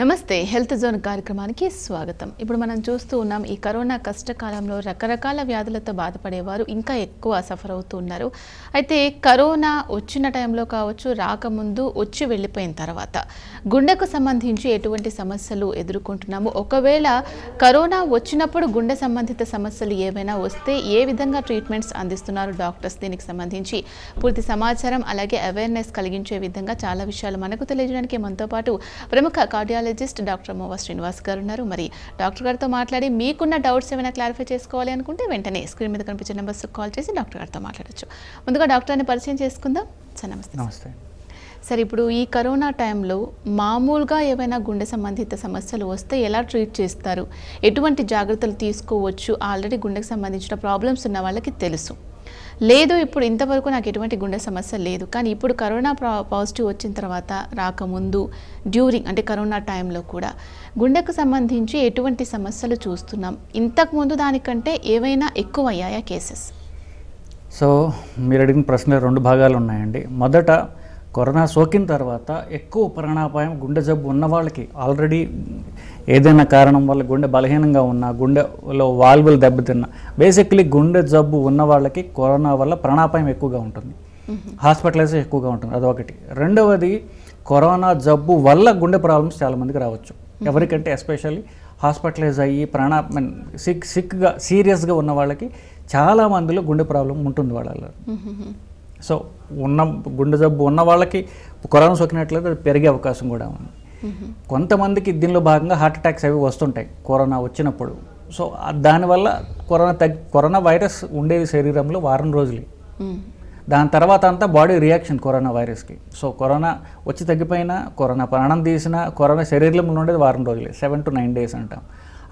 నమస్తే health zone కార్యక్రమానికి స్వాగతం ఇప్పుడు మనం చూస్తూ ఉన్నాం ఈ కరోనా కష్టకాలంలో రకరకాల వ్యాధులతో బాధపడేవారు ఇంకా ఎక్కువ సఫర్ అవుతూ ఉన్నారు అయితే కరోనా వచ్చిన టైంలో కావచ్చు రాకముందు వచ్చి వెళ్ళిపోయిన తర్వాత గుండెకు సంబంధించి ఎటువంటి సమస్యలు ఎదుర్కొంటున్నాము ఒకవేళ కరోనా వచ్చినప్పుడు గుండె సంబంధిత సమస్యలు ఏమైనా వస్తే ఏ విధంగా ట్రీట్మెంట్స్ అందిస్తున్నారు డాక్టర్స్ దీనికి సంబంధించి పూర్తి సమాచారం అలాగే అవేర్నెస్ కలిగించే విధంగా చాలా విషయాలు మనకు తెలియజేయడానికి మనతో పాటు ప్రముఖ cardiology numerologist doctor Mova Srinivas గారు ఉన్నారు మరి డాక్టర్ గారితో మాట్లాడి మీకున్న డౌట్స్ ఏమైనా క్లారిఫై చేసుకోవాలి అనుకుంటే వెంటనే స్క్రీన్ మీద కనిపించే నెంబర్స్ కాల్ చేసి డాక్టర్ గారితో మాట్లాడచ్చు ముందుగా డాక్టర్ని పరిచయం చేసుకుందాం సార్ నమస్తే నమస్తే సార్ ఇప్పుడు ఈ కరోనా టైంలో మామూలుగా ఏమైనా గుండె సంబంధిత సమస్యలు వస్తే ఎలా ట్రీట్ చేస్తారు ఎటువంటి జాగ్రత్తలు తీసుకోవచ్చు ఆల్రెడీ గుండెకి సంబంధించిన ప్రాబ్లమ్స్ ఉన్న వాళ్ళకి తెలుసు లేదు ఇప్పుడు ఇంతవరకు నాకు ఎటువంటి గుండె సమస్య లేదు కానీ ఇప్పుడు కరోనా పాజిటివ్ వచ్చిన తర్వాత రాకముందు డ్యూరింగ్ అంటే కరోనా టైంలో కూడా గుండెకు సంబంధించి ఎటువంటి సమస్యలు చూస్తున్నాం ఇంతకుముందు దానికంటే ఏవైనా ఎక్కువ అయ్యాయా కేసెస్ సో మీరు అడిగిన ప్రశ్నలు రెండు భాగాలు ఉన్నాయండి మొదట కరోనా సోకిన తర్వాత ఎక్కువ ప్రాణాపాయం గుండె జబ్బు ఉన్న వాళ్ళకి ఆల్రెడీ ఏదైనా కారణం వల్ల గుండె బలహీనంగా ఉన్న గుండెలో వాల్వులు దెబ్బతిన్న బేసిక్లీ గుండె జబ్బు ఉన్న వాళ్ళకి కరోనా వల్ల ప్రాణాపాయం ఎక్కువగా ఉంటుంది హాస్పిటలైజేషన్ ఎక్కువగా ఉంటుంది అదొకటి రెండవది కరోనా జబ్బు వల్ల గుండె ప్రాబ్లమ్స్ చాలామందికి రావచ్చు ఎవరికంటే ఎస్పెషల్లీ హాస్పిటలైజ్ అయ్యి ప్రాణ సిక్ సిక్గా సీరియస్గా ఉన్న వాళ్ళకి చాలా మందిలో గుండె ప్రాబ్లం ఉంటుంది వాళ్ళలో సో ఉన్న గుండె జబ్బు ఉన్న వాళ్ళకి కరోనా సోకినట్లయితే అది పెరిగే అవకాశం కూడా ఉంది కొంతమందికి దీనిలో భాగంగా హార్ట్ అటాక్స్ అవి వస్తుంటాయి కరోనా వచ్చినప్పుడు సో దానివల్ల కరోనా తగ్గి కరోనా వైరస్ ఉండేది శరీరంలో వారం రోజులు దాని తర్వాత అంతా బాడీ రియాక్షన్ కరోనా వైరస్కి సో కరోనా వచ్చి తగ్గిపోయినా కరోనా ప్రాణం తీసినా కరోనా శరీరంలో ఉండేది వారం రోజులే సెవెన్ టు నైన్ డేస్ అంటాం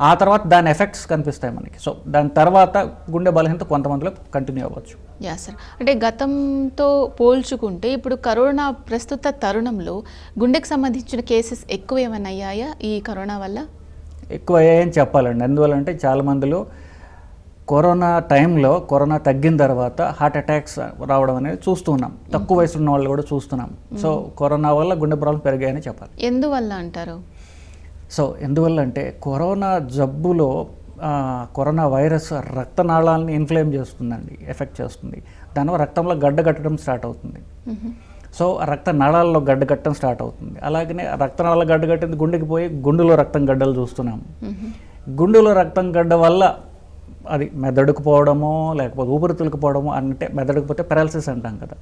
ఆ తర్వాత దాని ఎఫెక్ట్స్ కనిపిస్తాయి మనకి సో దాని తర్వాత గుండె బలహీనత కొంతమందిలో కంటిన్యూ అవ్వచ్చు యా సార్ అంటే గతంతో పోల్చుకుంటే ఇప్పుడు కరోనా ప్రస్తుత తరుణంలో గుండెకు సంబంధించిన కేసెస్ ఎక్కువ ఏమైనా అయ్యాయా ఈ కరోనా వల్ల ఎక్కువ అయ్యాయని చెప్పాలండి అందువల్ల అంటే చాలా మందిలో కరోనా టైంలో కరోనా తగ్గిన తర్వాత హార్ట్ అటాక్స్ రావడం అనేది చూస్తున్నాం తక్కువ వయసు ఉన్న వాళ్ళు కూడా చూస్తున్నాం సో కరోనా వల్ల గుండె ప్రాబ్లం పెరిగాయని చెప్పాలి ఎందువల్ల అంటారు సో ఎందువల్ల అంటే కరోనా జబ్బులో కరోనా వైరస్ రక్తనాళాలని ఇన్ఫ్లేమ్ చేస్తుందండి ఎఫెక్ట్ చేస్తుంది దానివల్ల రక్తంలో గడ్డ కట్టడం స్టార్ట్ అవుతుంది సో రక్త నాళాల్లో గడ్డగట్టడం స్టార్ట్ అవుతుంది అలాగనే రక్తనాళాలు గడ్డగట్టింది గుండెకి పోయి గుండెలో రక్తం గడ్డలు చూస్తున్నాము గుండెలో రక్తం గడ్డ వల్ల అది మెదడుకు పోవడమో లేకపోతే ఊపిరితులకు పోవడమో అంటే మెదడుకు పోతే పెరాలసిస్ అంటాం కదా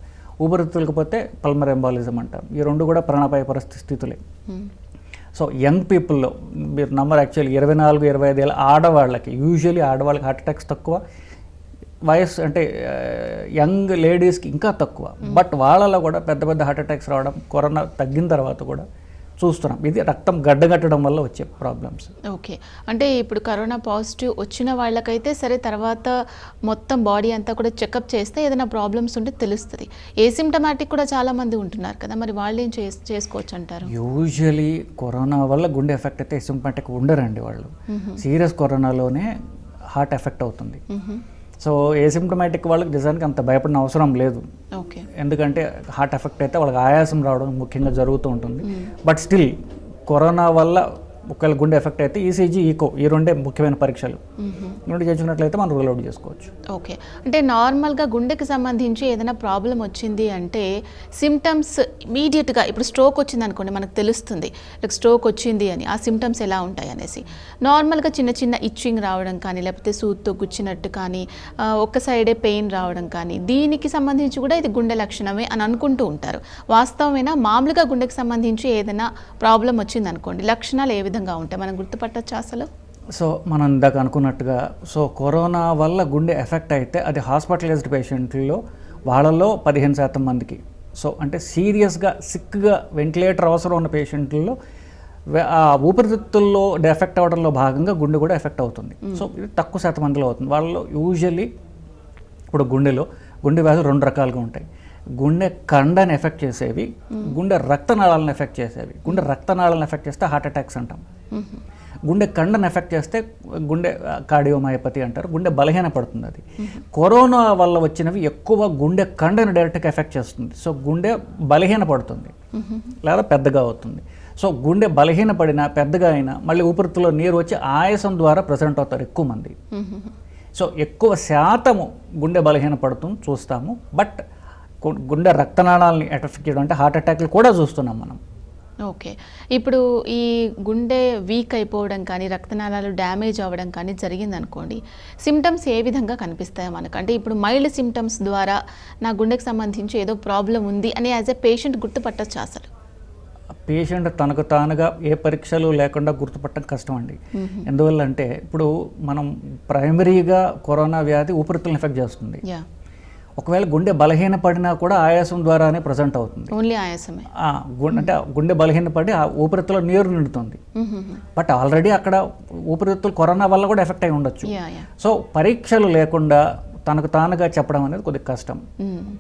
ఊపిరితులకు పోతే పల్మర్ ఎంబాలిజం అంటాం ఈ రెండు కూడా ప్రాణపాయ పరిస్థితి స్థితులే సో యంగ్ పీపుల్లో మీరు నంబర్ యాక్చువల్లీ ఇరవై నాలుగు ఇరవై ఐదు ఏళ్ళ ఆడవాళ్ళకి యూజువలీ ఆడవాళ్ళకి హార్ట్ అటాక్స్ తక్కువ వయస్సు అంటే యంగ్ uh, లేడీస్కి ఇంకా తక్కువ బట్ hmm. వాళ్ళలో కూడా పెద్ద పెద్ద హార్ట్ అటాక్స్ రావడం కరోనా తగ్గిన తర్వాత కూడా చూస్తున్నాం ఇది రక్తం గడ్డగట్టడం వల్ల వచ్చే ప్రాబ్లమ్స్ ఓకే అంటే ఇప్పుడు కరోనా పాజిటివ్ వచ్చిన వాళ్ళకైతే సరే తర్వాత మొత్తం బాడీ అంతా కూడా చెకప్ చేస్తే ఏదైనా ప్రాబ్లమ్స్ ఉంటే తెలుస్తుంది ఏసిమ్టమాటిక్ కూడా చాలామంది ఉంటున్నారు కదా మరి వాళ్ళు ఏం చేసుకోవచ్చు అంటారు యూజువలీ కరోనా వల్ల గుండె ఎఫెక్ట్ అయితే ఏసిమ్టమాటిక్ ఉండరండి వాళ్ళు సీరియస్ కరోనాలోనే హార్ట్ ఎఫెక్ట్ అవుతుంది సో ఏసిమ్టమాటిక్ వాళ్ళకి నిజానికి అంత భయపడిన అవసరం లేదు ఎందుకంటే హార్ట్ ఎఫెక్ట్ అయితే వాళ్ళకి ఆయాసం రావడం ముఖ్యంగా జరుగుతూ ఉంటుంది బట్ స్టిల్ కరోనా వల్ల ఒకవేళ గుండె ఎఫెక్ట్ అయితే ఈసీజీ e ఈకో e ఈ రెండే ముఖ్యమైన పరీక్షలు రెండు చేయించుకున్నట్లయితే మనం రూల్ అవుట్ చేసుకోవచ్చు ఓకే అంటే నార్మల్గా గుండెకి సంబంధించి ఏదైనా ప్రాబ్లం వచ్చింది అంటే సిమ్టమ్స్ ఇమీడియట్గా ఇప్పుడు స్ట్రోక్ వచ్చింది అనుకోండి మనకు తెలుస్తుంది లైక్ స్ట్రోక్ వచ్చింది అని ఆ సిమ్టమ్స్ ఎలా ఉంటాయి అనేసి నార్మల్గా చిన్న చిన్న ఇచ్చింగ్ రావడం కానీ లేకపోతే సూత్తో గుచ్చినట్టు కానీ ఒక్క సైడే పెయిన్ రావడం కానీ దీనికి సంబంధించి కూడా ఇది గుండె లక్షణమే అని అనుకుంటూ ఉంటారు వాస్తవమైన మామూలుగా గుండెకి సంబంధించి ఏదైనా ప్రాబ్లం వచ్చింది అనుకోండి లక్షణాలు ఏ విధంగా ఉంటాయి మనం గుర్తుపట్టచ్చు అసలు సో మనం ఇందాక అనుకున్నట్టుగా సో కరోనా వల్ల గుండె ఎఫెక్ట్ అయితే అది హాస్పిటలైజ్డ్ పేషెంట్లో వాళ్ళలో పదిహేను శాతం మందికి సో అంటే సీరియస్గా సిక్గా వెంటిలేటర్ అవసరం ఉన్న పేషెంట్లలో ఆ ఊపిరితిత్తుల్లో ఎఫెక్ట్ అవడంలో భాగంగా గుండె కూడా ఎఫెక్ట్ అవుతుంది సో ఇది తక్కువ శాతం మందిలో అవుతుంది వాళ్ళలో యూజువలీ ఇప్పుడు గుండెలో గుండె వ్యాధులు రెండు రకాలుగా ఉంటాయి గుండె కండని ఎఫెక్ట్ చేసేవి గుండె రక్తనాళాలను ఎఫెక్ట్ చేసేవి గుండె రక్తనాళాలను ఎఫెక్ట్ చేస్తే హార్ట్ అటాక్స్ అంటాం గుండె కండను ఎఫెక్ట్ చేస్తే గుండె కార్డియోమయోపతి అంటారు గుండె బలహీన పడుతుంది అది కరోనా వల్ల వచ్చినవి ఎక్కువ గుండె కండను డైరెక్ట్గా ఎఫెక్ట్ చేస్తుంది సో గుండె బలహీన పడుతుంది లేదా పెద్దగా అవుతుంది సో గుండె బలహీన పడినా పెద్దగా అయినా మళ్ళీ ఊపిరితిత్తులో నీరు వచ్చి ఆయాసం ద్వారా ప్రజెంట్ అవుతారు ఎక్కువ మంది సో ఎక్కువ శాతము గుండె బలహీన పడుతుంది చూస్తాము బట్ గుండె రక్తనాళాలని అట్రఫెక్ట్ చేయడం అంటే హార్ట్ అటాక్లు కూడా చూస్తున్నాం మనం ఓకే ఇప్పుడు ఈ గుండె వీక్ అయిపోవడం కానీ రక్తనాళాలు డ్యామేజ్ అవ్వడం కానీ జరిగింది అనుకోండి సిమ్టమ్స్ ఏ విధంగా కనిపిస్తాయి మనకు అంటే ఇప్పుడు మైల్డ్ సిమ్టమ్స్ ద్వారా నా గుండెకి సంబంధించి ఏదో ప్రాబ్లం ఉంది అని యాజ్ ఎ పేషెంట్ గుర్తుపట్టచ్చు అసలు పేషెంట్ తనకు తానుగా ఏ పరీక్షలు లేకుండా గుర్తుపట్టడం కష్టం అండి ఎందువల్ల అంటే ఇప్పుడు మనం ప్రైమరీగా కరోనా వ్యాధి ఊపిరితలను ఎఫెక్ట్ చేస్తుంది ఒకవేళ గుండె బలహీనపడినా కూడా ఆయాసం ద్వారానే ప్రజెంట్ అవుతుంది ఓన్లీ ఆయాసమే అంటే గుండె బలహీనపడి ఆ ఊపిరితిత్తుల నీరు నిండుతుంది బట్ mm-hmm. ఆల్రెడీ అక్కడ ఊపిరితిత్తులు కరోనా వల్ల కూడా ఎఫెక్ట్ అయి ఉండొచ్చు సో పరీక్షలు లేకుండా తనకు తానుగా చెప్పడం అనేది కొద్దిగా కష్టం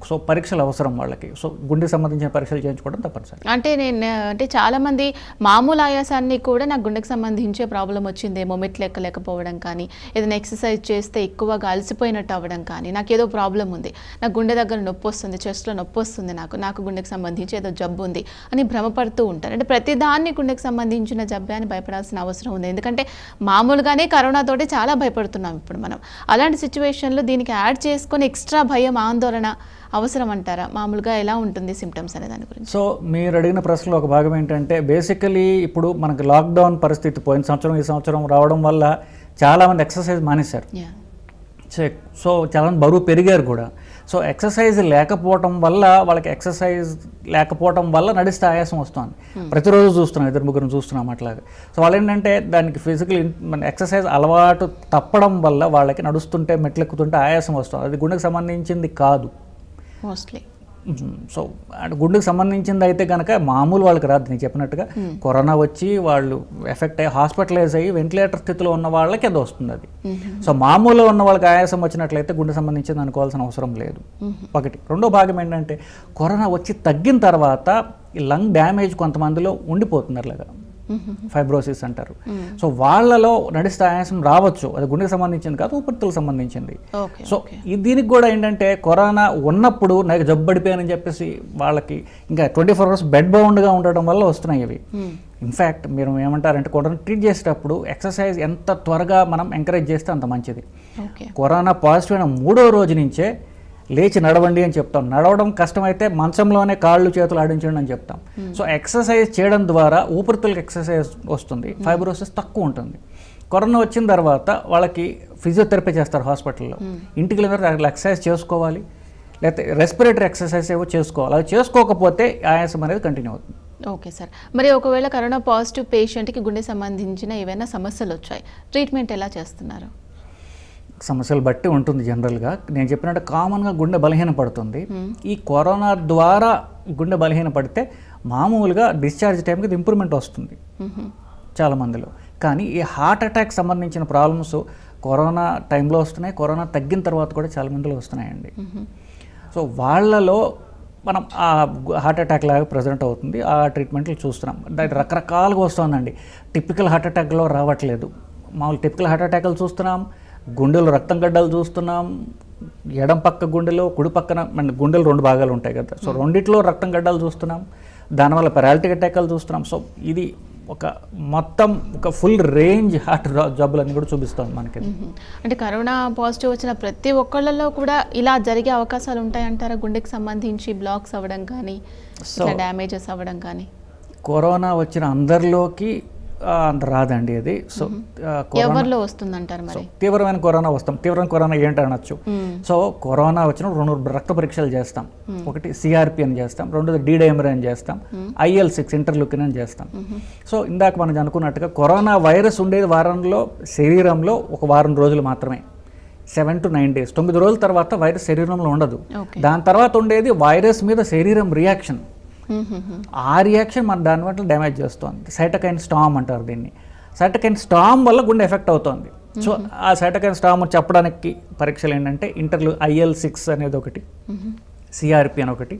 సో పరీక్షలు అవసరం వాళ్ళకి సో గుండె సంబంధించిన పరీక్షలు చేయించుకోవడం తప్పనిసరి అంటే నేను అంటే చాలామంది మామూలు ఆయాసాన్ని కూడా నాకు గుండెకి సంబంధించే ప్రాబ్లం వచ్చిందేమో మెట్లు ఎక్కలేకపోవడం కానీ ఏదైనా ఎక్సర్సైజ్ చేస్తే ఎక్కువగా అలసిపోయినట్టు అవ్వడం కానీ నాకు ఏదో ప్రాబ్లం ఉంది నాకు గుండె దగ్గర నొప్పి వస్తుంది చెస్ట్లో నొప్పి వస్తుంది నాకు నాకు గుండెకి సంబంధించి ఏదో జబ్బు ఉంది అని భ్రమపడుతూ ఉంటారు అంటే ప్రతి దాన్ని గుండెకి సంబంధించిన జబ్బే అని భయపడాల్సిన అవసరం ఉంది ఎందుకంటే మామూలుగానే కరోనాతోటి చాలా భయపడుతున్నాం ఇప్పుడు మనం అలాంటి సిచ్యువేషన్లో దీనికి దానికి యాడ్ చేసుకొని ఎక్స్ట్రా భయం ఆందోళన అవసరం అంటారా మామూలుగా ఎలా ఉంటుంది సిమ్టమ్స్ అనే దాని గురించి సో మీరు అడిగిన ప్రశ్నలో ఒక భాగం ఏంటంటే బేసికలీ ఇప్పుడు మనకు లాక్డౌన్ పరిస్థితి పోయిన సంవత్సరం ఈ సంవత్సరం రావడం వల్ల చాలామంది ఎక్సర్సైజ్ మానేశారు సో చాలామంది బరువు పెరిగారు కూడా సో ఎక్సర్సైజ్ లేకపోవటం వల్ల వాళ్ళకి ఎక్సర్సైజ్ లేకపోవటం వల్ల నడిస్తే ఆయాసం వస్తుంది hmm. ప్రతిరోజు చూస్తున్నాం ఇద్దరు ముగ్గురు చూస్తున్నాం అట్లాగే సో వాళ్ళు ఏంటంటే దానికి ఫిజికల్ మన ఎక్సర్సైజ్ అలవాటు తప్పడం వల్ల వాళ్ళకి నడుస్తుంటే మెట్లెక్కుతుంటే ఆయాసం వస్తుంది అది గుండెకు సంబంధించింది కాదు మోస్ట్లీ సో అండ్ గుండెకు సంబంధించింది అయితే కనుక మామూలు వాళ్ళకి రాదు నేను చెప్పినట్టుగా కరోనా వచ్చి వాళ్ళు ఎఫెక్ట్ అయ్యి హాస్పిటలైజ్ అయ్యి వెంటిలేటర్ స్థితిలో ఉన్న వాళ్ళకి అది వస్తుంది అది సో మామూలుగా ఉన్న వాళ్ళకి ఆయాసం వచ్చినట్లయితే గుండె సంబంధించింది అనుకోవాల్సిన అవసరం లేదు ఒకటి రెండో భాగం ఏంటంటే కరోనా వచ్చి తగ్గిన తర్వాత ఈ లంగ్ డ్యామేజ్ కొంతమందిలో ఉండిపోతున్నారు అట్లాగా ఫైబ్రోసిస్ అంటారు సో వాళ్ళలో నడిస్తే ఆయాసం రావచ్చు అది గుండెకి సంబంధించింది కాదు ఉపరితలకు సంబంధించింది సో దీనికి కూడా ఏంటంటే కరోనా ఉన్నప్పుడు నాకు జబ్బడిపోయానని చెప్పేసి వాళ్ళకి ఇంకా ట్వంటీ ఫోర్ అవర్స్ బెడ్ బౌండ్గా ఉండడం వల్ల వస్తున్నాయి ఇవి ఇన్ఫ్యాక్ట్ మీరు ఏమంటారంటే కొరోనా ట్రీట్ చేసేటప్పుడు ఎక్సర్సైజ్ ఎంత త్వరగా మనం ఎంకరేజ్ చేస్తే అంత మంచిది కరోనా పాజిటివ్ అయిన మూడో రోజు నుంచే లేచి నడవండి అని చెప్తాం నడవడం కష్టమైతే మంచంలోనే కాళ్ళు చేతులు ఆడించండి అని చెప్తాం hmm. సో ఎక్సర్సైజ్ చేయడం ద్వారా ఊపిరితలకు ఎక్సర్సైజ్ వస్తుంది hmm. ఫైబ్రోసిస్ తక్కువ ఉంటుంది కరోనా వచ్చిన తర్వాత వాళ్ళకి ఫిజియోథెరపీ చేస్తారు హాస్పిటల్లో hmm. ఇంటికి వెళ్ళిన ఎక్సర్సైజ్ చేసుకోవాలి లేకపోతే రెస్పిరేటరీ ఎక్సర్సైజ్ ఏవో చేసుకోవాలి అవి చేసుకోకపోతే ఆయాసం అనేది కంటిన్యూ అవుతుంది ఓకే సార్ మరి ఒకవేళ కరోనా పాజిటివ్ పేషెంట్కి గుండె సంబంధించిన ఏవైనా సమస్యలు వచ్చాయి ట్రీట్మెంట్ ఎలా చేస్తున్నారు సమస్యలు బట్టి ఉంటుంది జనరల్గా నేను చెప్పినట్టు కామన్గా గుండె బలహీన పడుతుంది ఈ కరోనా ద్వారా గుండె బలహీన పడితే మామూలుగా డిశ్చార్జ్ టైంకి ఇంప్రూవ్మెంట్ వస్తుంది చాలామందిలో కానీ ఈ హార్ట్ అటాక్ సంబంధించిన ప్రాబ్లమ్స్ కరోనా టైంలో వస్తున్నాయి కరోనా తగ్గిన తర్వాత కూడా చాలా మందిలో వస్తున్నాయండి సో వాళ్ళలో మనం ఆ హార్ట్ అటాక్ లాగా ప్రజెంట్ అవుతుంది ఆ ట్రీట్మెంట్లు చూస్తున్నాం దాని రకరకాలుగా వస్తుందండి టిపికల్ హార్ట్ అటాక్లో రావట్లేదు మామూలు టిపికల్ హార్ట్ అటాక్లు చూస్తున్నాం గుండెలు రక్తం గడ్డలు చూస్తున్నాం ఎడం పక్క గుండెలో కుడి పక్కన మన గుండెలు రెండు భాగాలు ఉంటాయి కదా సో రెండిట్లో రక్తం గడ్డలు చూస్తున్నాం దానివల్ల పెరాలిటిక్ అటాకాలు చూస్తున్నాం సో ఇది ఒక మొత్తం ఒక ఫుల్ రేంజ్ హార్ట్ జబ్బులన్నీ కూడా చూపిస్తుంది మనకి అంటే కరోనా పాజిటివ్ వచ్చిన ప్రతి ఒక్కళ్ళలో కూడా ఇలా జరిగే అవకాశాలు ఉంటాయంటారా గుండెకి సంబంధించి బ్లాక్స్ అవ్వడం కానీ డ్యామేజెస్ అవ్వడం కానీ కరోనా వచ్చిన అందరిలోకి రాదండి అది సో ఎవరిలో వస్తుందంటారు తీవ్రమైన కరోనా వస్తాం తీవ్రమైన కరోనా ఏంటి అనొచ్చు సో కరోనా వచ్చిన రెండు రక్త పరీక్షలు చేస్తాం ఒకటి సిఆర్పి అని చేస్తాం రెండోది డీడైమర్ అని చేస్తాం ఐఎల్ సిక్స్ ఇంటర్లుకిన్ అని చేస్తాం సో ఇందాక మనం అనుకున్నట్టుగా కరోనా వైరస్ ఉండేది వారంలో శరీరంలో ఒక వారం రోజులు మాత్రమే సెవెన్ టు నైన్ డేస్ తొమ్మిది రోజుల తర్వాత వైరస్ శరీరంలో ఉండదు దాని తర్వాత ఉండేది వైరస్ మీద శరీరం రియాక్షన్ ఆ రియాక్షన్ మన దాని వల్ల డ్యామేజ్ చేస్తుంది సైటకైన్ స్టామ్ అంటారు దీన్ని సైటకైన్ స్టామ్ వల్ల గుండె ఎఫెక్ట్ అవుతుంది సో ఆ సైటకైన్ స్టామ్ చెప్పడానికి పరీక్షలు ఏంటంటే ఇంటర్లు ఐఎల్ సిక్స్ అనేది ఒకటి సిఆర్పి అని ఒకటి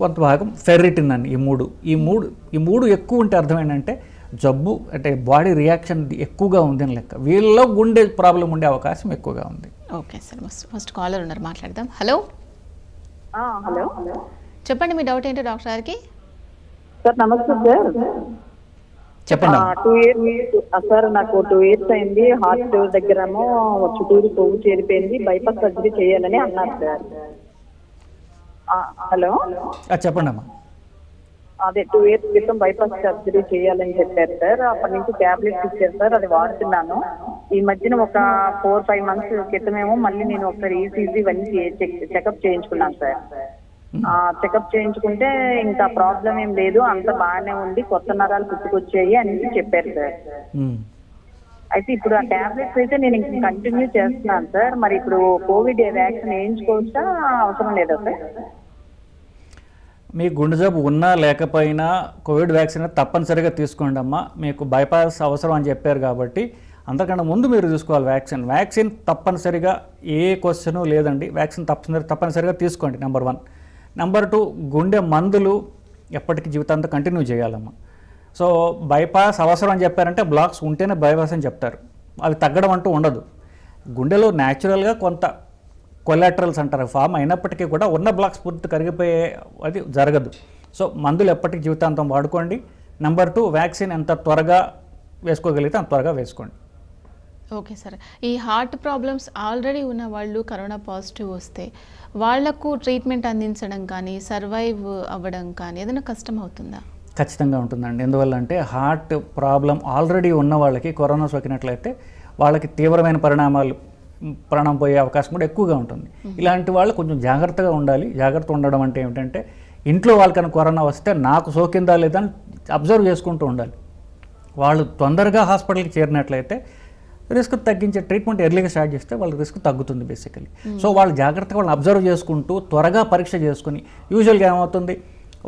కొంత భాగం ఫెర్రిటిన్ అని ఈ మూడు ఈ మూడు ఈ మూడు ఎక్కువ ఉంటే అర్థం ఏంటంటే జబ్బు అంటే బాడీ రియాక్షన్ ఎక్కువగా ఉంది అని లెక్క వీళ్ళలో గుండె ప్రాబ్లం ఉండే అవకాశం ఎక్కువగా ఉంది ఓకే సార్ ఫస్ట్ కాలర్ ఉన్నారు మాట్లాడదాం హలో హలో చెప్పండి మీ డౌట్ ఏంటి డాక్టర్ గారికి సార్ నమస్తే సార్ చెప్పండి టూ ఇయర్స్ సార్ నాకు టూ ఇయర్స్ అయింది హార్ట్ దగ్గర చుట్టూరు కొవ్వు చేరిపోయింది బైపాస్ సర్జరీ చేయాలని అన్నారు సార్ హలో చెప్పండి అదే టూ ఇయర్స్ క్రితం బైపాస్ సర్జరీ చేయాలని చెప్పారు సార్ అప్పటి నుంచి ట్యాబ్లెట్స్ ఇచ్చారు సార్ అది వాడుతున్నాను ఈ మధ్యన ఒక ఫోర్ ఫైవ్ మంత్స్ క్రితమేమో మళ్ళీ నేను ఒకసారి ఈసీజీ ఇవన్నీ చెకప్ చేయించుకున్నాను సార్ చెకప్ చేయించుకుంటే ఇంకా ప్రాబ్లం ఏం లేదు అంత బాగానే ఉంది కొత్త నరాలు పుట్టుకొచ్చాయి అని చెప్పారు సార్ అయితే ఇప్పుడు ఆ టాబ్లెట్స్ అయితే నేను ఇంకా కంటిన్యూ చేస్తున్నాను సార్ మరి ఇప్పుడు కోవిడ్ వ్యాక్సిన్ వేయించుకోవచ్చా అవసరం లేదా సార్ మీ గుండె జబ్బు ఉన్నా లేకపోయినా కోవిడ్ వ్యాక్సిన్ తప్పనిసరిగా తీసుకోండి అమ్మా మీకు బైపాస్ అవసరం అని చెప్పారు కాబట్టి అంతకన్నా ముందు మీరు తీసుకోవాలి వ్యాక్సిన్ వ్యాక్సిన్ తప్పనిసరిగా ఏ క్వశ్చను లేదండి వ్యాక్సిన్ తప్పనిసరి తప్పనిసరిగా తీసుకోండి నెంబర్ వన్ నెంబర్ టూ గుండె మందులు ఎప్పటికీ జీవితాంతం కంటిన్యూ చేయాలమ్మ సో బైపాస్ అవసరం అని చెప్పారంటే బ్లాక్స్ ఉంటేనే బైపాస్ అని చెప్తారు అవి తగ్గడం అంటూ ఉండదు గుండెలో న్యాచురల్గా కొంత కొలాట్రల్స్ అంటారు ఫామ్ అయినప్పటికీ కూడా ఉన్న బ్లాక్స్ పూర్తి కరిగిపోయే అది జరగదు సో మందులు ఎప్పటికీ జీవితాంతం వాడుకోండి నెంబర్ టూ వ్యాక్సిన్ ఎంత త్వరగా వేసుకోగలిగితే అంత త్వరగా వేసుకోండి ఓకే సార్ ఈ హార్ట్ ప్రాబ్లమ్స్ ఆల్రెడీ ఉన్న వాళ్ళు కరోనా పాజిటివ్ వస్తే వాళ్లకు ట్రీట్మెంట్ అందించడం కానీ సర్వైవ్ అవ్వడం కానీ ఏదైనా కష్టం అవుతుందా ఖచ్చితంగా ఉంటుందండి ఎందువల్ల అంటే హార్ట్ ప్రాబ్లం ఆల్రెడీ ఉన్న వాళ్ళకి కరోనా సోకినట్లయితే వాళ్ళకి తీవ్రమైన పరిణామాలు ప్రాణం పోయే అవకాశం కూడా ఎక్కువగా ఉంటుంది ఇలాంటి వాళ్ళు కొంచెం జాగ్రత్తగా ఉండాలి జాగ్రత్త ఉండడం అంటే ఏమిటంటే ఇంట్లో వాళ్ళకైనా కరోనా వస్తే నాకు సోకిందా లేదా అని అబ్జర్వ్ చేసుకుంటూ ఉండాలి వాళ్ళు తొందరగా హాస్పిటల్కి చేరినట్లయితే రిస్క్ తగ్గించే ట్రీట్మెంట్ ఎర్లీగా స్టార్ట్ చేస్తే వాళ్ళ రిస్క్ తగ్గుతుంది బేసికలీ సో వాళ్ళు జాగ్రత్తగా వాళ్ళని అబ్జర్వ్ చేసుకుంటూ త్వరగా పరీక్ష చేసుకుని యూజువల్గా ఏమవుతుంది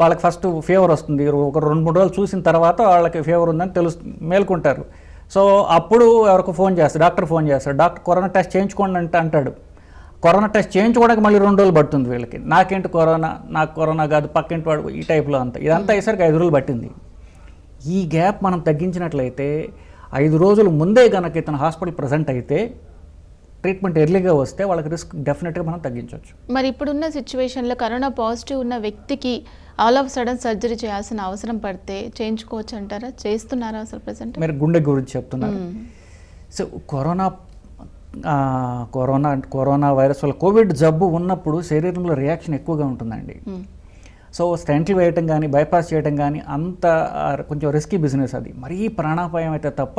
వాళ్ళకి ఫస్ట్ ఫీవర్ వస్తుంది ఒక రెండు మూడు రోజులు చూసిన తర్వాత వాళ్ళకి ఫీవర్ ఉందని తెలుసు మేల్కుంటారు సో అప్పుడు ఎవరికి ఫోన్ చేస్తారు డాక్టర్ ఫోన్ చేస్తారు డాక్టర్ కరోనా టెస్ట్ చేయించుకోండి అంటే అంటాడు కరోనా టెస్ట్ చేయించుకోవడానికి మళ్ళీ రెండు రోజులు పడుతుంది వీళ్ళకి నాకేంటి కరోనా నాకు కరోనా కాదు పక్కింటి వాడు ఈ టైప్లో అంతా ఇదంతా అయ్యేసరికి hmm. ఐదు రోజులు పట్టింది ఈ గ్యాప్ మనం తగ్గించినట్లయితే ఐదు రోజుల ముందే కనుక ఇతను హాస్పిటల్ ప్రజెంట్ అయితే ట్రీట్మెంట్ ఎర్లీగా వస్తే వాళ్ళకి రిస్క్ డెఫినెట్గా మనం తగ్గించవచ్చు మరి ఇప్పుడున్న సిచ్యువేషన్లో కరోనా పాజిటివ్ ఉన్న వ్యక్తికి ఆల్ ఆఫ్ సడన్ సర్జరీ చేయాల్సిన అవసరం పడితే చేయించుకోవచ్చు అంటారా చేస్తున్నారా అసలు ప్రజెంట్ మీరు గుండె గురించి చెప్తున్నారు so corona corona corona virus వల్ల కోవిడ్ జబ్బు ఉన్నప్పుడు శరీరంలో రియాక్షన్ ఎక్కువగా ఉంటుందండి సో స్టెంట్లు వేయటం కానీ బైపాస్ చేయటం కానీ అంత కొంచెం రిస్కీ బిజినెస్ అది మరీ ప్రాణాపాయం అయితే తప్ప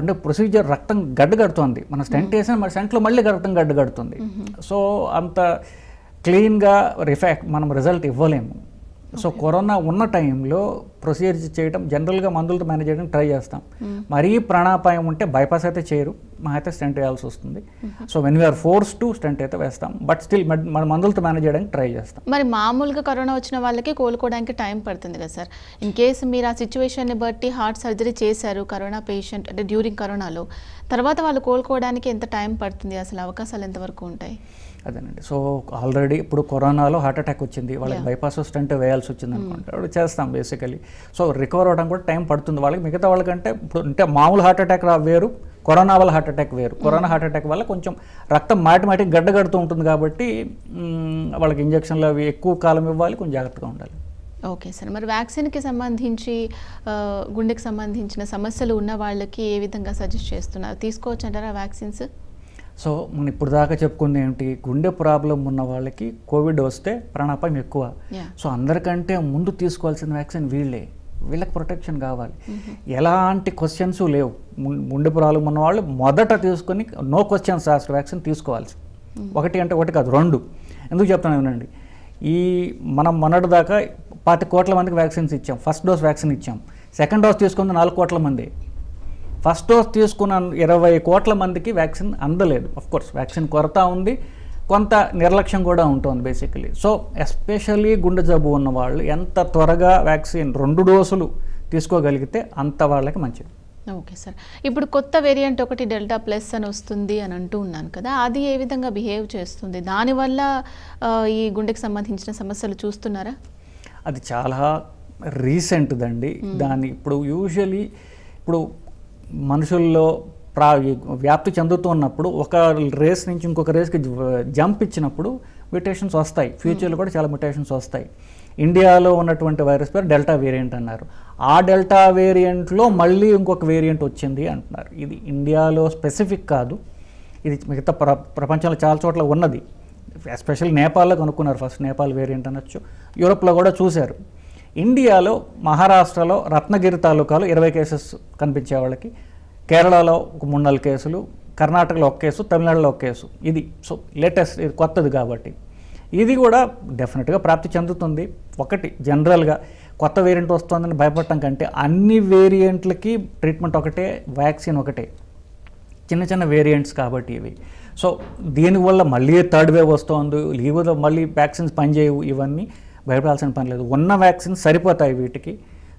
అంటే ప్రొసీజర్ రక్తం గడ్డగడుతుంది మనం స్టెంట్ వేసిన మన స్టెంట్లో మళ్ళీ రక్తం గడ్డగడుతుంది సో అంత క్లీన్గా రిఫాక్ట్ మనం రిజల్ట్ ఇవ్వలేము సో కరోనా ఉన్న టైంలో ప్రొసీజర్స్ చేయడం జనరల్గా మందులతో మేనేజ్ చేయడం ట్రై చేస్తాం hmm. మరీ ప్రాణాపాయం ఉంటే బైపాస్ అయితే చేయరు మా అయితే స్టెంట్ వేయాల్సి వస్తుంది hmm. So when we are forced to stent అయితే వేస్తాం బట్ స్టిల్ మన మందులతో మేనేజ్ చేయడానికి ట్రై చేస్తాం మరి మామూలుగా కరోనా వచ్చిన వాళ్ళకి కోలుకోవడానికి టైం పడుతుంది కదా సార్ ఇన్ కేసు మీరు ఆ సిచ్యువేషన్ని బట్టి హార్ట్ సర్జరీ చేశారు కరోనా పేషెంట్ అంటే డ్యూరింగ్ కరోనాలో తర్వాత వాళ్ళు కోలుకోవడానికి ఎంత టైం పడుతుంది అసలు అవకాశాలు ఎంతవరకు ఉంటాయి అదేనండి సో ఆల్రెడీ ఇప్పుడు కరోనాలో హార్ట్ అటాక్ వచ్చింది వాళ్ళకి బైపాస్ స్టంట్ వేయాల్సి వచ్చింది hmm. అనుకుంటాడు చేస్తాం బేసికలీ సో రికవర్ అవడం కూడా టైం పడుతుంది వాళ్ళకి మిగతా వాళ్ళకంటే ఇప్పుడు అంటే మామూలు హార్ట్ అటాక్ రా వేరు కరోనా వల్ల హార్ట్ అటాక్ వేరు hmm. కరోనా హార్ట్ అటాక్ వల్ల కొంచెం రక్తం మాటి మాటికి గడ్డగడుతూ ఉంటుంది కాబట్టి వాళ్ళకి ఇంజక్షన్లు అవి ఎక్కువ కాలం ఇవ్వాలి కొంచెం జాగ్రత్తగా ఉండాలి ఓకే సార్ మరి వ్యాక్సిన్కి సంబంధించి గుండెకి సంబంధించిన సమస్యలు ఉన్న వాళ్ళకి ఏ విధంగా సజెస్ట్ చేస్తున్నారు తీసుకోవచ్చు అంటారా వ్యాక్సిన్స్ సో మనం ఇప్పుడు దాకా చెప్పుకుంది ఏంటి గుండె ప్రాబ్లం ఉన్న వాళ్ళకి కోవిడ్ వస్తే ప్రాణాపాయం ఎక్కువ సో అందరికంటే ముందు తీసుకోవాల్సిన వ్యాక్సిన్ వీళ్ళే వీళ్ళకి ప్రొటెక్షన్ కావాలి mm-hmm. ఎలాంటి క్వశ్చన్స్ లేవు గుండె ప్రాబ్లం ఉన్న వాళ్ళు మొదట తీసుకొని నో క్వశ్చన్స్ ఆస్క్ వ్యాక్సిన్ తీసుకోవాల్సి mm-hmm. ఒకటి అంటే ఒకటి కాదు రెండు ఎందుకు చెప్తాను ఏమనండి ఈ మనం మొన్నటి దాకా పాతి కోట్ల మందికి వ్యాక్సిన్స్ ఇచ్చాం ఫస్ట్ డోస్ వ్యాక్సిన్ ఇచ్చాం సెకండ్ డోస్ తీసుకుంది నాలుగు కోట్ల మంది ఫస్ట్ డోస్ తీసుకున్న ఇరవై కోట్ల మందికి వ్యాక్సిన్ అందలేదు కోర్స్ వ్యాక్సిన్ కొరత ఉంది కొంత నిర్లక్ష్యం కూడా ఉంటుంది బేసికలీ సో ఎస్పెషల్లీ గుండె జబ్బు ఉన్న వాళ్ళు ఎంత త్వరగా వ్యాక్సిన్ రెండు డోసులు తీసుకోగలిగితే అంత వాళ్ళకి మంచిది ఓకే సార్ ఇప్పుడు కొత్త వేరియంట్ ఒకటి డెల్టా ప్లస్ అని వస్తుంది అని అంటూ ఉన్నాను కదా అది ఏ విధంగా బిహేవ్ చేస్తుంది దానివల్ల ఈ గుండెకి సంబంధించిన సమస్యలు చూస్తున్నారా అది చాలా రీసెంట్దండి hmm. దాని ఇప్పుడు యూజువలీ ఇప్పుడు మనుషుల్లో ప్రా వ్యాప్తి చెందుతున్నప్పుడు ఒక రేస్ నుంచి ఇంకొక రేస్కి జంప్ ఇచ్చినప్పుడు మ్యూటేషన్స్ వస్తాయి ఫ్యూచర్లో కూడా చాలా మ్యూటేషన్స్ వస్తాయి ఇండియాలో ఉన్నటువంటి వైరస్ పేరు డెల్టా వేరియంట్ అన్నారు ఆ డెల్టా వేరియంట్లో మళ్ళీ ఇంకొక వేరియంట్ వచ్చింది అంటున్నారు ఇది ఇండియాలో స్పెసిఫిక్ కాదు ఇది మిగతా ప్ర ప్రపంచంలో చాలా చోట్ల ఉన్నది ఎస్పెషల్లీ నేపాల్లో కనుక్కున్నారు ఫస్ట్ నేపాల్ వేరియంట్ అనొచ్చు యూరోప్లో కూడా చూశారు ఇండియాలో మహారాష్ట్రలో రత్నగిరి తాలూకాలో ఇరవై కేసెస్ కనిపించే వాళ్ళకి కేరళలో ఒక మూడు నాలుగు కేసులు కర్ణాటకలో ఒక కేసు తమిళనాడులో ఒక కేసు ఇది సో లేటెస్ట్ ఇది కొత్తది కాబట్టి ఇది కూడా డెఫినెట్గా ప్రాప్తి చెందుతుంది ఒకటి జనరల్గా కొత్త వేరియంట్ వస్తుందని భయపడటం కంటే అన్ని వేరియంట్లకి ట్రీట్మెంట్ ఒకటే వ్యాక్సిన్ ఒకటే చిన్న చిన్న వేరియంట్స్ కాబట్టి ఇవి సో దీనివల్ల మళ్ళీ థర్డ్ వేవ్ వస్తుంది ఈవో మళ్ళీ వ్యాక్సిన్స్ పనిచేయవు ఇవన్నీ భయపడాల్సిన పని లేదు ఉన్న వ్యాక్సిన్ సరిపోతాయి వీటికి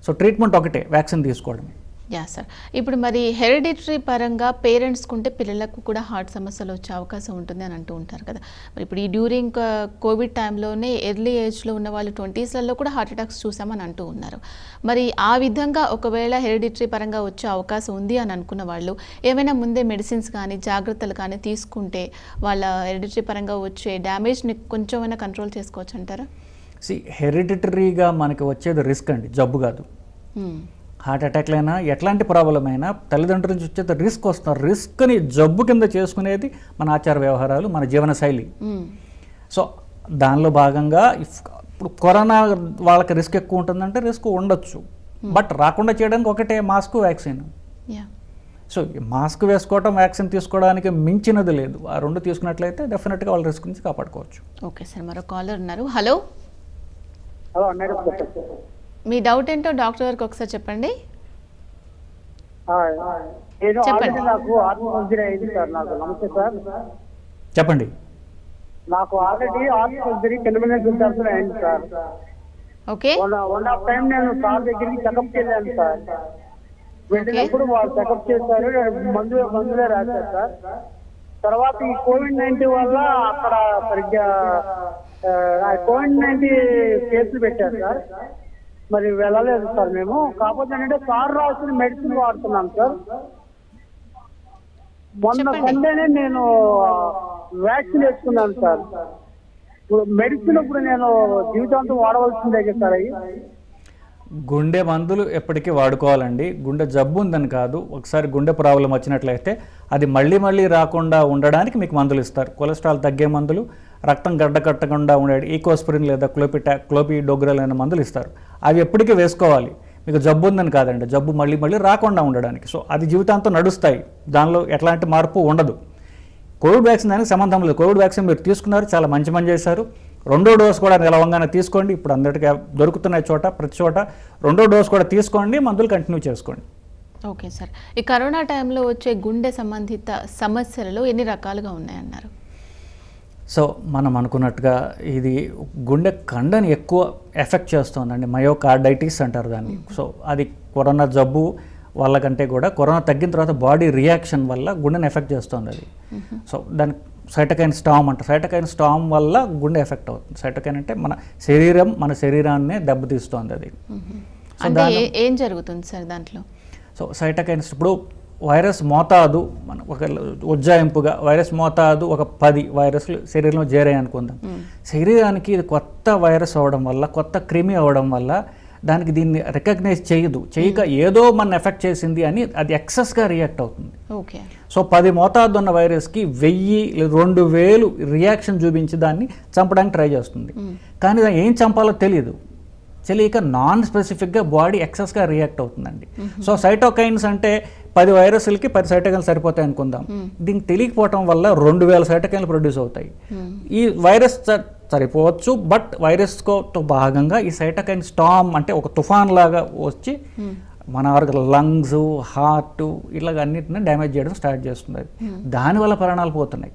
సో ట్రీట్మెంట్ ఒకటే వ్యాక్సిన్ తీసుకోవడమే యా సార్ ఇప్పుడు మరి హెరిడిటరీ పరంగా పేరెంట్స్ ఉంటే పిల్లలకు కూడా హార్ట్ సమస్యలు వచ్చే అవకాశం ఉంటుంది అని అంటూ ఉంటారు కదా మరి ఇప్పుడు ఈ డ్యూరింగ్ కోవిడ్ టైంలోనే ఎర్లీ ఏజ్లో ఉన్న వాళ్ళు ట్వంటీస్లలో కూడా హార్ట్ అటాక్స్ చూసామని అంటూ ఉన్నారు మరి ఆ విధంగా ఒకవేళ హెరిడిటరీ పరంగా వచ్చే అవకాశం ఉంది అని అనుకున్న వాళ్ళు ఏమైనా ముందే మెడిసిన్స్ కానీ జాగ్రత్తలు కానీ తీసుకుంటే వాళ్ళ హెరిడిటరీ పరంగా వచ్చే డ్యామేజ్ని కొంచెమైనా కంట్రోల్ చేసుకోవచ్చు అంటారా సి హెరిడిటరీగా మనకి వచ్చేది రిస్క్ అండి జబ్బు కాదు హార్ట్ hmm. అయినా ఎట్లాంటి ప్రాబ్లం అయినా తల్లిదండ్రుల నుంచి వచ్చేది రిస్క్ వస్తున్నారు రిస్క్ని జబ్బు కింద చేసుకునేది మన ఆచార వ్యవహారాలు మన జీవనశైలి సో hmm. దానిలో భాగంగా ఇప్పుడు కరోనా వాళ్ళకి రిస్క్ ఎక్కువ ఉంటుందంటే రిస్క్ ఉండొచ్చు బట్ hmm. రాకుండా చేయడానికి ఒకటే మాస్క్ వ్యాక్సిన్ సో మాస్క్ వేసుకోవడం వ్యాక్సిన్ తీసుకోవడానికి మించినది లేదు ఆ రెండు తీసుకున్నట్లయితే డెఫినెట్గా వాళ్ళ రిస్క్ నుంచి కాపాడుకోవచ్చు ఓకే సార్ మరో కాలర్ ఉన్నారు హలో మీ డౌట్ ఏంటో డాక్టర్ గారికి ఒకసారి చెప్పండి చెప్పండి చెప్పండి నాకు already army surgery ten minutes అయింది sir okay one of time నేను సార్ దగ్గరికి చెకప్ చేశాను సార్ వెళ్ళినప్పుడు వాళ్ళు చెకప్ చేస్తారు మందు మందులే రాశారు సార్ తర్వాత ఈ కోవిడ్ నైన్టీన్ వల్ల అక్కడ సరిగ్గా కోవిడ్ నైన్టీన్ కేసులు పెట్టారు సార్ మరి వెళ్ళలేదు సార్ మేము కాకపోతే ఏంటంటే సార్ రాసిన మెడిసిన్ వాడుతున్నాం సార్ మొన్న సండేనే నేను వ్యాక్సిన్ వేసుకున్నాను సార్ ఇప్పుడు మెడిసిన్ ఇప్పుడు నేను జీవితాంతం వాడవలసిందే కదా సార్ అవి గుండె మందులు ఎప్పటికీ వాడుకోవాలండి గుండె జబ్బు ఉందని కాదు ఒకసారి గుండె ప్రాబ్లం వచ్చినట్లయితే అది మళ్ళీ మళ్ళీ రాకుండా ఉండడానికి మీకు మందులు ఇస్తారు కొలెస్ట్రాల్ తగ్గే మందులు రక్తం గడ్డ కట్టకుండా ఉండే ఈకోస్ప్రిన్ లేదా క్లోపిటా క్లోపి డోగ్రల్ అనే మందులు ఇస్తారు అవి ఎప్పటికీ వేసుకోవాలి మీకు జబ్బు ఉందని కాదండి జబ్బు మళ్ళీ మళ్ళీ రాకుండా ఉండడానికి సో అది జీవితాంతం నడుస్తాయి దానిలో ఎట్లాంటి మార్పు ఉండదు కోవిడ్ వ్యాక్సిన్ దానికి సంబంధం లేదు కోవిడ్ వ్యాక్సిన్ మీరు తీసుకున్నారు చాలా మంచి పని చేశారు రెండో డోస్ కూడా నిలవంగానే తీసుకోండి ఇప్పుడు అందరికీ దొరుకుతున్న చోట ప్రతి చోట రెండో డోస్ కూడా తీసుకోండి మందులు కంటిన్యూ చేసుకోండి ఓకే సార్ ఈ కరోనా టైంలో వచ్చే గుండె సంబంధిత సమస్యలలో ఎన్ని రకాలుగా ఉన్నాయన్నారు సో మనం అనుకున్నట్టుగా ఇది గుండె కండని ఎక్కువ ఎఫెక్ట్ చేస్తుందండి మయోకార్డైటిస్ అంటారు దాన్ని సో అది కరోనా జబ్బు వాళ్ళకంటే కూడా కరోనా తగ్గిన తర్వాత బాడీ రియాక్షన్ వల్ల గుండెని ఎఫెక్ట్ చేస్తుంది అది సో దాని సైటకైన్ స్టామ్ అంట సైటకైన్ స్టామ్ వల్ల గుండె ఎఫెక్ట్ అవుతుంది సైటకైన్ అంటే మన శరీరం మన శరీరాన్ని దెబ్బతీస్తుంది అది ఏం జరుగుతుంది సార్ దాంట్లో సో సైటకైన్స్ ఇప్పుడు వైరస్ మోతాదు మన ఒక ఉజ్జాయింపుగా వైరస్ మోతాదు ఒక పది వైరస్లు శరీరంలో చేరాయి అనుకుందాం శరీరానికి ఇది కొత్త వైరస్ అవ్వడం వల్ల కొత్త క్రిమి అవ్వడం వల్ల దానికి దీన్ని రికగ్నైజ్ చేయదు చేయక hmm. ఏదో మన ఎఫెక్ట్ చేసింది అని అది ఎక్సెస్గా రియాక్ట్ అవుతుంది ఓకే సో పది మోతాదు ఉన్న వైరస్కి వెయ్యి రెండు వేలు రియాక్షన్ చూపించి దాన్ని చంపడానికి ట్రై చేస్తుంది hmm. కానీ దాన్ని ఏం చంపాలో తెలియదు తెలియక నాన్ స్పెసిఫిక్గా బాడీ ఎక్సెస్గా రియాక్ట్ అవుతుందండి hmm. సో సైటోకైన్స్ అంటే పది వైరస్లకి పది సైటకాయలు సరిపోతాయి అనుకుందాం దీనికి తెలియకపోవటం వల్ల రెండు వేల సైటకాయలు ప్రొడ్యూస్ అవుతాయి ఈ వైరస్ సరిపోవచ్చు బట్ కోతో భాగంగా ఈ సైటకైన్ స్టామ్ అంటే ఒక తుఫాన్ లాగా వచ్చి మన వరకు లంగ్స్ హార్ట్ ఇలాగ అన్నింటిని డ్యామేజ్ చేయడం స్టార్ట్ చేస్తుంది దానివల్ల ప్రాణాలు పోతున్నాయి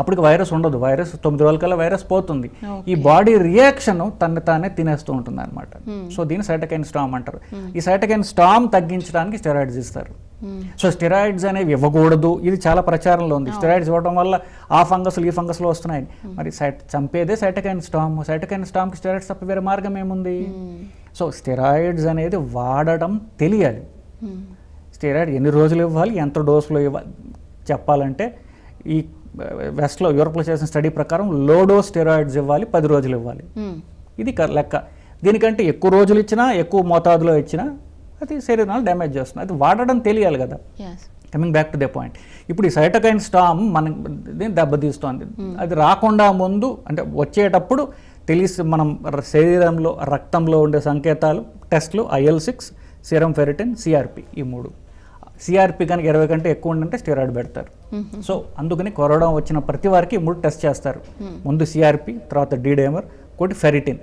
అప్పటికి వైరస్ ఉండదు వైరస్ తొమ్మిది రోజుల కల్లా వైరస్ పోతుంది ఈ బాడీ రియాక్షన్ తన తానే తినేస్తూ ఉంటుంది అనమాట సో దీన్ని సైటకైన్ స్టామ్ అంటారు ఈ సైటకైన్ స్టామ్ తగ్గించడానికి స్టెరాయిడ్స్ ఇస్తారు సో స్టెరాయిడ్స్ అనేవి ఇవ్వకూడదు ఇది చాలా ప్రచారంలో ఉంది స్టెరాయిడ్స్ ఇవ్వడం వల్ల ఆ ఫంగస్లు ఈ ఫంగస్లు వస్తున్నాయి మరి చంపేదే సైటకైన్ స్టామ్ సైటకైన్ స్టామ్కి స్టెరాయిడ్స్ తప్ప వేరే మార్గం ఏముంది సో స్టెరాయిడ్స్ అనేది వాడడం తెలియాలి స్టెరాయిడ్ ఎన్ని రోజులు ఇవ్వాలి ఎంత డోసులో ఇవ్వాలి చెప్పాలంటే ఈ వెస్ట్లో యూరోప్లో చేసిన స్టడీ ప్రకారం లో డోస్ స్టెరాయిడ్స్ ఇవ్వాలి పది రోజులు ఇవ్వాలి ఇది లెక్క దీనికంటే ఎక్కువ రోజులు ఇచ్చినా ఎక్కువ మోతాదులో ఇచ్చినా అది శరీరాలు డ్యామేజ్ చేస్తున్నాయి అది వాడడం తెలియాలి కదా coming back to the point ఇప్పుడు ఈ సైటకైన్ స్టామ్ మనకి దెబ్బతీస్తోంది అది రాకుండా ముందు అంటే వచ్చేటప్పుడు తెలిసి మనం శరీరంలో రక్తంలో ఉండే సంకేతాలు టెస్ట్లు IL six serum ferritin CRP ఈ మూడు సిఆర్పి కనుక ఇరవై కంటే ఎక్కువ ఉందంటే స్టీరాయిడ్ పెడతారు సో అందుకని కొరడం వచ్చిన ప్రతి వారికి మూడు టెస్ట్ చేస్తారు ముందు సిఆర్పి తర్వాత డీడేమర్ కొట్టి ఫెరిటిన్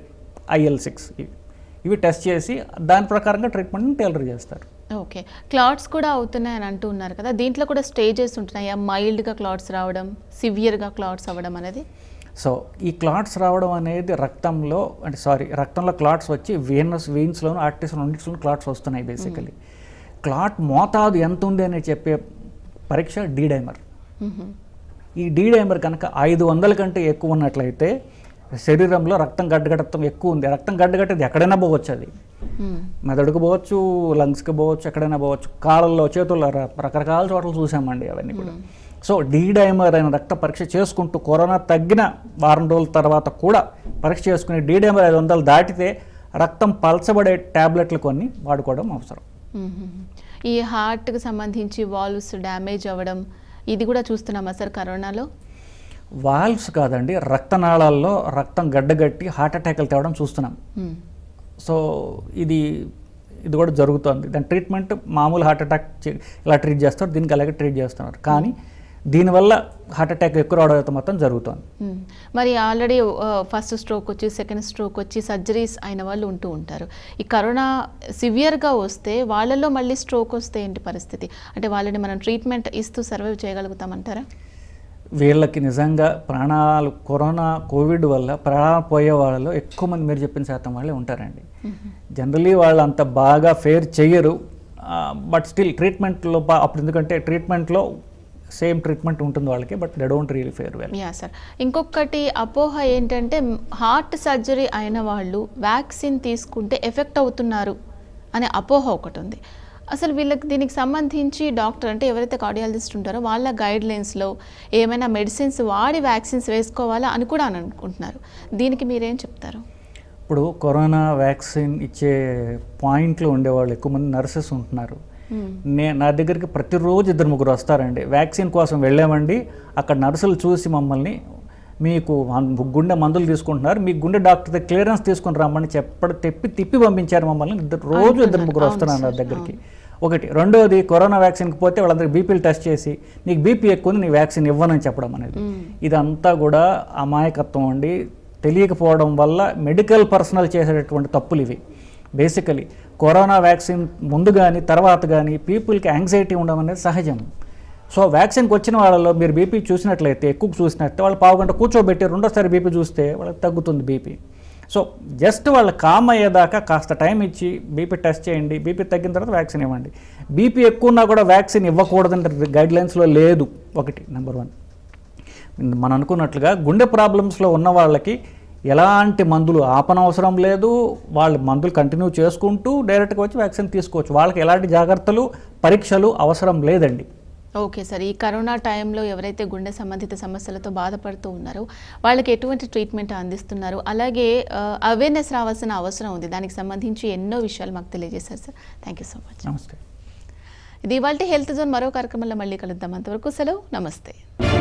ఐఎల్ సిక్స్ ఇవి టెస్ట్ చేసి దాని ప్రకారంగా ట్రీట్మెంట్ని టైలర్ చేస్తారు ఓకే క్లాట్స్ కూడా అవుతున్నాయి అంటూ ఉన్నారు కదా దీంట్లో కూడా స్టేజెస్ ఉంటున్నాయి మైల్డ్గా క్లాట్స్ రావడం సివియర్గా క్లాట్స్ అవ్వడం అనేది సో ఈ క్లాట్స్ రావడం అనేది రక్తంలో అంటే సారీ రక్తంలో క్లాట్స్ వచ్చి వీనస్ వీన్స్లోను ఆర్టిస్ రెండింటిలోనూ క్లాట్స్ వస్తున్నాయి బేసికలీ క్లాట్ మోతాదు ఎంత ఉంది అని చెప్పే పరీక్ష డీడైమర్ ఈ డీడైమర్ కనుక ఐదు వందల కంటే ఎక్కువ ఉన్నట్లయితే శరీరంలో రక్తం గడ్డగట్టడం ఎక్కువ ఉంది రక్తం గడ్డగట్టేది ఎక్కడైనా పోవచ్చు అది మెదడుకు పోవచ్చు లంగ్స్కి పోవచ్చు ఎక్కడైనా పోవచ్చు కాళ్ళల్లో చేతుల్లో రకరకాల చోట్ల చూసామండి అవన్నీ కూడా సో డైమర్ అయిన రక్త పరీక్ష చేసుకుంటూ కరోనా తగ్గిన వారం రోజుల తర్వాత కూడా పరీక్ష చేసుకుని డైమర్ ఐదు వందలు దాటితే రక్తం పలచబడే ట్యాబ్లెట్లు కొన్ని వాడుకోవడం అవసరం ఈ హార్ట్కి సంబంధించి వాల్వ్స్ డ్యామేజ్ అవ్వడం ఇది కూడా చూస్తున్నామా సార్ కరోనాలో వాల్వ్స్ కాదండి రక్తనాళాల్లో రక్తం గడ్డగట్టి హార్ట్ అటాక్లు తేవడం చూస్తున్నాం hmm. సో ఇది ఇది కూడా జరుగుతుంది దాని ట్రీట్మెంట్ మామూలు హార్ట్ అటాక్ ఇలా ట్రీట్ చేస్తారు దీనికి అలాగే ట్రీట్ చేస్తున్నారు కానీ దీనివల్ల హార్ట్ అటాక్ ఎక్కువ రావడం మొత్తం జరుగుతుంది hmm. మరి ఆల్రెడీ ఫస్ట్ స్ట్రోక్ వచ్చి సెకండ్ స్ట్రోక్ వచ్చి సర్జరీస్ అయిన వాళ్ళు ఉంటూ ఉంటారు ఈ కరోనా సివియర్గా వస్తే వాళ్ళలో మళ్ళీ స్ట్రోక్ వస్తే ఏంటి పరిస్థితి అంటే వాళ్ళని మనం ట్రీట్మెంట్ ఇస్తూ సర్వైవ్ చేయగలుగుతామంటారా వీళ్ళకి నిజంగా ప్రాణాలు కరోనా కోవిడ్ వల్ల ప్రాణాలు పోయే వాళ్ళలో ఎక్కువ మంది మీరు చెప్పిన శాతం వాళ్ళే ఉంటారండి జనరలీ వాళ్ళు అంత బాగా ఫేర్ చేయరు బట్ స్టిల్ ట్రీట్మెంట్లో అప్పుడు ఎందుకంటే ట్రీట్మెంట్లో సేమ్ ట్రీట్మెంట్ ఉంటుంది వాళ్ళకి but they don't real fare well yeah sir ఇంకొకటి అపోహ ఏంటంటే హార్ట్ సర్జరీ అయిన వాళ్ళు వ్యాక్సిన్ తీసుకుంటే ఎఫెక్ట్ అవుతున్నారు అనే అపోహ ఒకటి ఉంది అసలు వీళ్ళకి దీనికి సంబంధించి డాక్టర్ అంటే ఎవరైతే కార్డియాలజిస్ట్ ఉంటారో వాళ్ళ గైడ్ లైన్స్లో ఏమైనా మెడిసిన్స్ వాడి వ్యాక్సిన్స్ వేసుకోవాలా అని కూడా అని అనుకుంటున్నారు దీనికి మీరేం చెప్తారు ఇప్పుడు కరోనా వ్యాక్సిన్ ఇచ్చే పాయింట్లో ఉండేవాళ్ళు ఎక్కువ మంది నర్సెస్ ఉంటున్నారు నే నా దగ్గరికి ప్రతిరోజు ఇద్దరు ముగ్గురు వస్తారండి వ్యాక్సిన్ కోసం వెళ్ళామండి అక్కడ నర్సులు చూసి మమ్మల్ని మీకు గుండె మందులు తీసుకుంటున్నారు మీ గుండె డాక్టర్ క్లియరెన్స్ తీసుకుని రమ్మని చెప్పడం తెప్పి తిప్పి పంపించారు మమ్మల్ని రోజు ఇద్దరు ముగ్గురు వస్తున్నారు దగ్గరికి ఒకటి రెండోది కరోనా వ్యాక్సిన్కి పోతే వాళ్ళందరికీ బీపీలు టెస్ట్ చేసి నీకు బీపీ ఎక్కువ ఉంది నీ వ్యాక్సిన్ ఇవ్వనని చెప్పడం అనేది ఇదంతా కూడా అమాయకత్వం అండి తెలియకపోవడం వల్ల మెడికల్ పర్సనల్ చేసేటటువంటి తప్పులు ఇవి బేసికలీ కరోనా వ్యాక్సిన్ ముందు కానీ తర్వాత కానీ పీపుల్కి యాంగ్జైటీ ఉండడం అనేది సహజం సో వ్యాక్సిన్కి వచ్చిన వాళ్ళలో మీరు బీపీ చూసినట్లయితే ఎక్కువ చూసినట్లయితే వాళ్ళు పావు గంట కూర్చోబెట్టి రెండోసారి బీపీ చూస్తే వాళ్ళకి తగ్గుతుంది బీపీ సో జస్ట్ వాళ్ళు కామ్ అయ్యేదాకా కాస్త టైం ఇచ్చి బీపీ టెస్ట్ చేయండి బీపీ తగ్గిన తర్వాత వ్యాక్సిన్ ఇవ్వండి బీపీ ఎక్కువ ఉన్నా కూడా వ్యాక్సిన్ ఇవ్వకూడదని గైడ్ లైన్స్లో లేదు ఒకటి నెంబర్ వన్ మనం అనుకున్నట్లుగా గుండె ప్రాబ్లమ్స్లో ఉన్న వాళ్ళకి ఎలాంటి మందులు ఆపనవసరం లేదు వాళ్ళు మందులు కంటిన్యూ చేసుకుంటూ డైరెక్ట్గా వచ్చి వ్యాక్సిన్ తీసుకోవచ్చు వాళ్ళకి ఎలాంటి జాగ్రత్తలు పరీక్షలు అవసరం లేదండి ఓకే సార్ ఈ కరోనా టైంలో ఎవరైతే గుండె సంబంధిత సమస్యలతో బాధపడుతూ ఉన్నారో వాళ్ళకి ఎటువంటి ట్రీట్మెంట్ అందిస్తున్నారు అలాగే అవేర్నెస్ రావాల్సిన అవసరం ఉంది దానికి సంబంధించి ఎన్నో విషయాలు మాకు తెలియజేశారు sir thank you so much నమస్తే ఇది వాళ్ళ హెల్త్ జోన్ మరో కార్యక్రమంలో మళ్ళీ కలుద్దాం అంతవరకు సెలవు నమస్తే